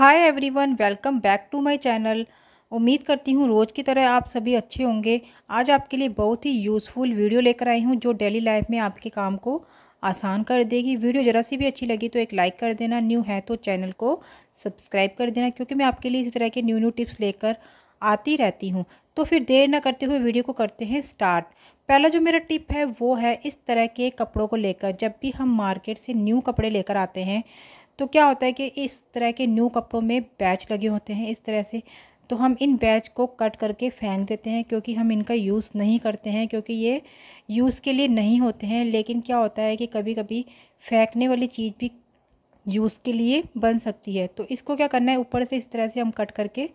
hi everyone welcome back to my channel उम्मीद करती हूँ रोज़ की तरह आप सभी अच्छे होंगे आज आपके लिए बहुत ही यूज़फुल वीडियो लेकर आई हूँ जो डेली लाइफ में आपके काम को आसान कर देगी वीडियो ज़रा सी भी अच्छी लगी तो एक लाइक कर देना न्यू है तो चैनल को सब्सक्राइब कर देना क्योंकि मैं आपके लिए इसी तरह के न्यू न्यू टिप्स लेकर आती रहती हूँ तो फिर देर ना करते हुए वीडियो को करते हैं स्टार्ट पहला जो मेरा टिप है वो है इस तरह के कपड़ों को लेकर जब भी हम मार्केट से न्यू कपड़े लेकर आते हैं तो क्या होता है कि इस तरह के न्यू कपों में बैच लगे होते हैं इस तरह से तो हम इन बैच को कट करके फेंक देते हैं क्योंकि हम इनका यूज़ नहीं करते हैं क्योंकि ये यूज़ के लिए नहीं होते हैं लेकिन क्या होता है कि कभी कभी फेंकने वाली चीज़ भी यूज़ के लिए बन सकती है तो इसको क्या करना है ऊपर से इस तरह से हम कट करके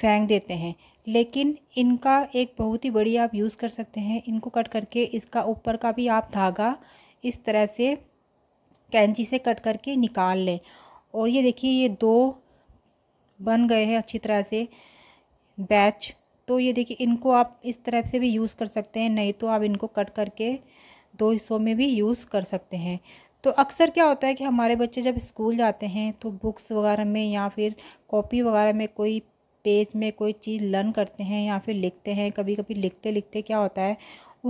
फेंक देते हैं लेकिन इनका एक बहुत ही बड़ी आप यूज़ कर सकते हैं इनको कट करके इसका ऊपर का भी आप धागा इस तरह से कैंची से कट करके निकाल लें और ये देखिए ये दो बन गए हैं अच्छी तरह से बैच तो ये देखिए इनको आप इस तरह से भी यूज़ कर सकते हैं नहीं तो आप इनको कट करके दो हिस्सों में भी यूज़ कर सकते हैं तो अक्सर क्या होता है कि हमारे बच्चे जब स्कूल जाते हैं तो बुक्स वगैरह में या फिर कॉपी वगैरह में कोई पेज में कोई चीज़ लर्न करते हैं या फिर लिखते हैं कभी कभी लिखते लिखते क्या होता है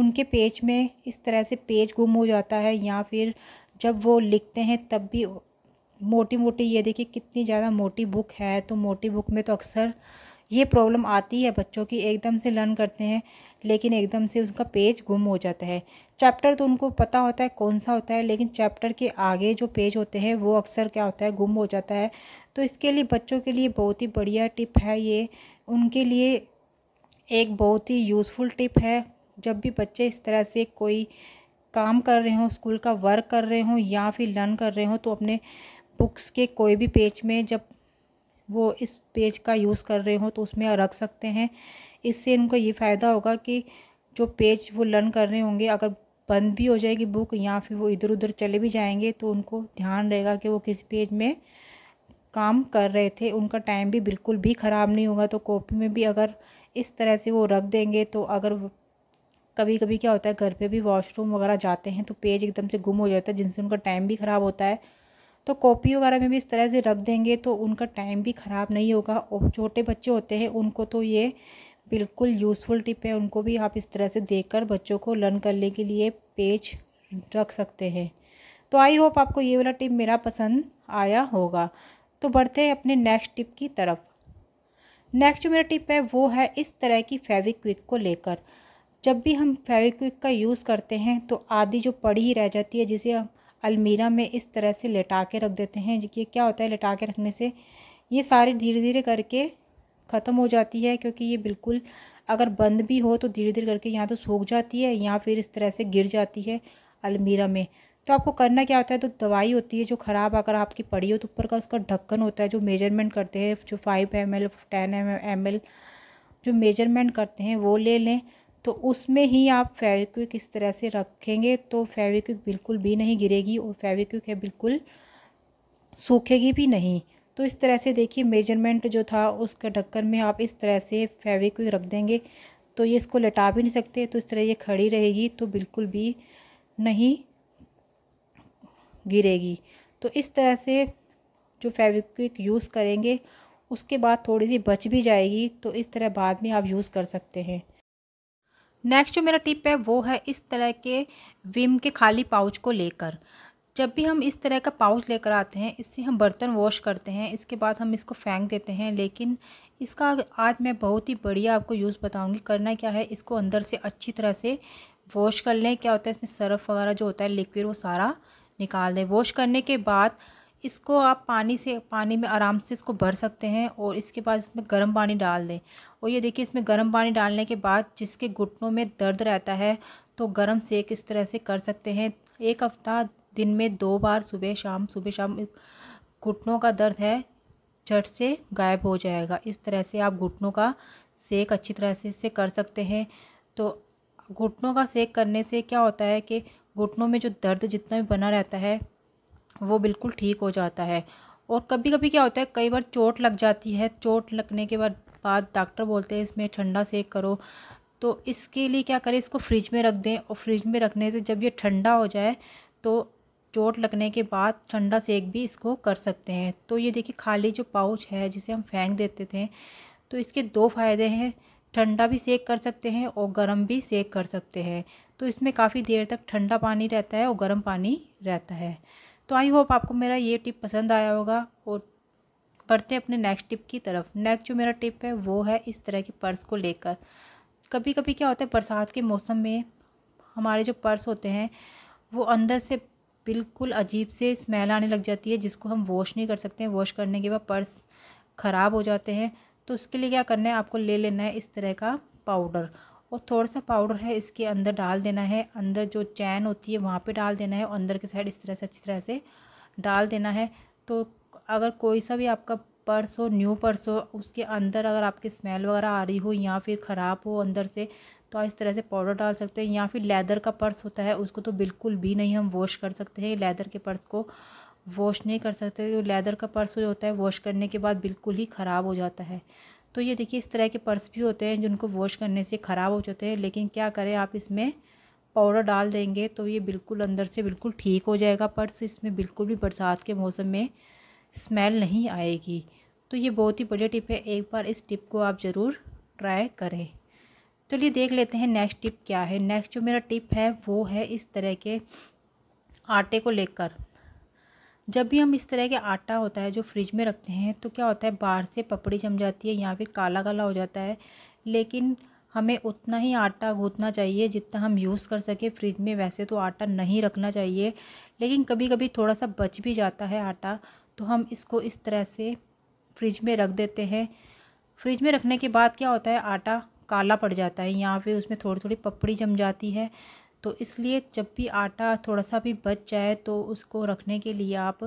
उनके पेज में इस तरह से पेज गुम हो जाता है या फिर जब वो लिखते हैं तब भी मोटी मोटी ये देखिए कितनी ज़्यादा मोटी बुक है तो मोटी बुक में तो अक्सर ये प्रॉब्लम आती है बच्चों की एकदम से लर्न करते हैं लेकिन एकदम से उनका पेज गुम हो जाता है चैप्टर तो उनको पता होता है कौन सा होता है लेकिन चैप्टर के आगे जो पेज होते हैं वो अक्सर क्या होता है गुम हो जाता है तो इसके लिए बच्चों के लिए बहुत ही बढ़िया टिप है ये उनके लिए एक बहुत ही यूज़फुल टिप है जब भी बच्चे इस तरह से कोई काम कर रहे हो स्कूल का वर्क कर रहे हो या फिर लर्न कर रहे हो तो अपने बुक्स के कोई भी पेज में जब वो इस पेज का यूज़ कर रहे हो तो उसमें रख सकते हैं इससे इनको ये फ़ायदा होगा कि जो पेज वो लर्न कर रहे होंगे अगर बंद भी हो जाएगी बुक या फिर वो इधर उधर चले भी जाएंगे तो उनको ध्यान रहेगा कि वो किस पेज में काम कर रहे थे उनका टाइम भी बिल्कुल भी ख़राब नहीं होगा तो कॉपी में भी अगर इस तरह से वो रख देंगे तो अगर कभी कभी क्या होता है घर पे भी वॉशरूम वगैरह जाते हैं तो पेज एकदम से गुम हो जाता है जिनसे उनका टाइम भी ख़राब होता है तो कॉपी वगैरह में भी इस तरह से रख देंगे तो उनका टाइम भी ख़राब नहीं होगा और छोटे बच्चे होते हैं उनको तो ये बिल्कुल यूज़फुल टिप है उनको भी आप इस तरह से देख बच्चों को लर्न करने के लिए पेज रख सकते हैं तो आई होप आपको ये वाला टिप मेरा पसंद आया होगा तो बढ़ते हैं अपने नेक्स्ट टिप की तरफ नेक्स्ट जो मेरा टिप है वो है इस तरह की फेविक्विक को लेकर जब भी हम फेविक्विक का यूज़ करते हैं तो आधी जो पड़ी ही रह जाती है जिसे हम अलमीरा में इस तरह से लेटा के रख देते हैं ये क्या होता है लेटा के रखने से ये सारी धीरे धीरे करके ख़त्म हो जाती है क्योंकि ये बिल्कुल अगर बंद भी हो तो धीरे धीरे करके यहाँ तो सूख जाती है या फिर इस तरह से गिर जाती है अलमीरा में तो आपको करना क्या होता है तो दवाई होती है जो ख़राब अगर आपकी पड़ी हो तो ऊपर का उसका ढक्कन होता है जो मेजरमेंट करते हैं जो five M L ten M M L जो मेजरमेंट करते हैं वो ले लें तो उसमें ही आप फेविक्विक इस तरह से रखेंगे तो फेविक्विक बिल्कुल भी नहीं गिरेगी और फेविक्विक है बिल्कुल सूखेगी भी नहीं तो इस तरह से देखिए मेजरमेंट जो था उसके ढक्कन में आप इस तरह से फेविक्विक रख देंगे तो ये इसको लटा भी नहीं सकते तो इस तरह ये खड़ी रहेगी तो बिल्कुल भी नहीं गिरेगी तो इस तरह से जो फेविक्विक यूज़ करेंगे उसके बाद थोड़ी सी बच भी जाएगी तो इस तरह बाद में आप यूज़ कर सकते हैं नेक्स्ट जो मेरा टिप है वो है इस तरह के विम के खाली पाउच को लेकर जब भी हम इस तरह का पाउच लेकर आते हैं इससे हम बर्तन वॉश करते हैं इसके बाद हम इसको फेंक देते हैं लेकिन इसका आज मैं बहुत ही बढ़िया आपको यूज़ बताऊंगी करना क्या है इसको अंदर से अच्छी तरह से वॉश कर लें क्या होता है इसमें सर्फ़ वगैरह जो होता है लिक्विड वो सारा निकाल दें वॉश करने के बाद इसको आप पानी से पानी में आराम से इसको भर सकते हैं और इसके बाद इसमें गर्म पानी डाल दें और ये देखिए इसमें गर्म पानी डालने के बाद जिसके घुटनों में दर्द रहता है तो गर्म सेक इस तरह से कर सकते हैं एक हफ़्ता दिन में दो बार सुबह शाम सुबह शाम घुटनों का दर्द है चट से गायब हो जाएगा इस तरह से आप घुटनों का सेक अच्छी तरह से इससे कर सकते हैं तो घुटनों का सेक करने से क्या होता है कि घुटनों में जो दर्द जितना भी बना रहता है वो बिल्कुल ठीक हो जाता है और कभी कभी क्या होता है कई बार चोट लग जाती है चोट लगने के बाद बाद डॉक्टर बोलते हैं इसमें ठंडा सेक करो तो इसके लिए क्या करें इसको फ्रिज में रख दें और फ्रिज में रखने से जब ये ठंडा हो जाए तो चोट लगने के बाद ठंडा सेक भी इसको कर सकते हैं तो ये देखिए खाली जो पाउच है जिसे हम फेंक देते थे तो इसके दो फ़ायदे हैं ठंडा भी सेक कर सकते हैं और गर्म भी सेक कर सकते हैं तो इसमें काफ़ी देर तक ठंडा पानी रहता है और गर्म पानी रहता है तो आई होप आपको मेरा ये टिप पसंद आया होगा और बढ़ते अपने नेक्स्ट टिप की तरफ नेक्स्ट जो मेरा टिप है वो है इस तरह की पर्स को लेकर कभी कभी क्या होता है बरसात के मौसम में हमारे जो पर्स होते हैं वो अंदर से बिल्कुल अजीब से स्मेल आने लग जाती है जिसको हम वॉश नहीं कर सकते वॉश करने के बाद पर्स ख़राब हो जाते हैं तो उसके लिए क्या करना है आपको ले लेना है इस तरह का पाउडर और थोड़ा सा पाउडर है इसके अंदर डाल देना है अंदर जो चैन होती है वहाँ पे डाल देना है और अंदर के साइड इस तरह से अच्छी तरह से डाल देना है तो अगर कोई सा भी आपका पर्स हो न्यू पर्स हो उसके अंदर अगर आपकी स्मेल वगैरह आ रही हो या फिर ख़राब हो अंदर से तो आप इस तरह से पाउडर डाल सकते हैं या फिर लेदर का पर्स होता है उसको तो बिल्कुल भी नहीं हम वॉश कर सकते हैं लेदर के पर्स को वॉश नहीं कर सकते जो लेदर का पर्स जो होता है वॉश करने के बाद बिल्कुल ही ख़राब हो जाता है तो ये देखिए इस तरह के पर्स भी होते हैं जिनको वॉश करने से ख़राब हो जाते हैं लेकिन क्या करें आप इसमें पाउडर डाल देंगे तो ये बिल्कुल अंदर से बिल्कुल ठीक हो जाएगा पर्स इसमें बिल्कुल भी बरसात के मौसम में स्मेल नहीं आएगी तो ये बहुत ही बढ़िया टिप है एक बार इस टिप को आप ज़रूर ट्राई करें चलिए देख लेते हैं नेक्स्ट टिप क्या है नेक्स्ट जो मेरा टिप है वो है इस तरह के आटे को लेकर जब भी हम इस तरह के आटा होता है जो फ्रिज में रखते हैं तो क्या होता है बाहर से पपड़ी जम जाती है या फिर काला काला हो जाता है लेकिन हमें उतना ही आटा गूँथना चाहिए जितना हम यूज़ कर सकें फ्रिज में वैसे तो आटा नहीं रखना चाहिए लेकिन कभी कभी थोड़ा सा बच भी जाता है आटा तो हम इसको इस तरह से फ्रिज में रख देते हैं फ्रिज में रखने के बाद क्या होता है आटा काला पड़ जाता है या फिर उसमें थोड़ी थोड़ी पपड़ी जम जाती है तो इसलिए जब भी आटा थोड़ा सा भी बच जाए तो उसको रखने के लिए आप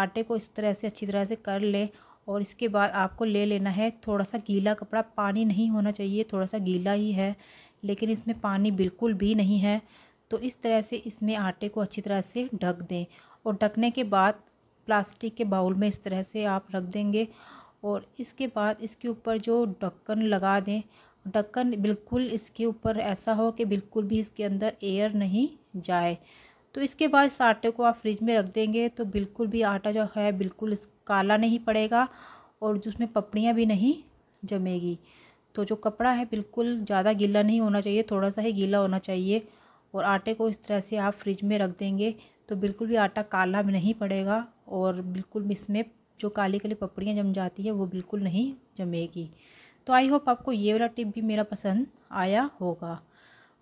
आटे को इस तरह से अच्छी तरह से कर लें और इसके बाद आपको ले लेना है थोड़ा सा गीला कपड़ा पानी नहीं होना चाहिए थोड़ा सा गीला ही है लेकिन इसमें पानी बिल्कुल भी नहीं है तो इस तरह से इसमें आटे को अच्छी तरह से ढक दें और ढकने के बाद प्लास्टिक के बाउल में इस तरह से आप रख देंगे और इसके बाद इसके ऊपर जो ढक्कन लगा दें ढक्कन बिल्कुल इसके ऊपर ऐसा हो कि बिल्कुल भी इसके अंदर एयर नहीं जाए तो इसके बाद इस आटे को आप फ्रिज में रख देंगे तो बिल्कुल भी आटा जो है बिल्कुल काला नहीं पड़ेगा और उसमें पपड़ियाँ भी नहीं जमेगी तो जो कपड़ा है बिल्कुल ज़्यादा गीला नहीं होना चाहिए थोड़ा सा ही गीला होना चाहिए और आटे को इस तरह से आप फ्रिज में रख देंगे तो बिल्कुल भी आटा काला भी नहीं पड़ेगा और बिल्कुल इसमें जो काली काली पपड़ियाँ जम जाती है वो बिल्कुल नहीं जमेगी तो आई होप आपको ये वाला टिप भी मेरा पसंद आया होगा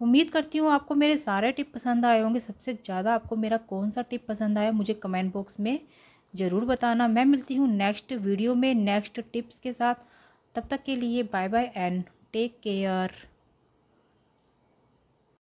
उम्मीद करती हूँ आपको मेरे सारे टिप पसंद आए होंगे सबसे ज़्यादा आपको मेरा कौन सा टिप पसंद आया मुझे कमेंट बॉक्स में ज़रूर बताना मैं मिलती हूँ नेक्स्ट वीडियो में नेक्स्ट टिप्स के साथ तब तक के लिए bye bye and take care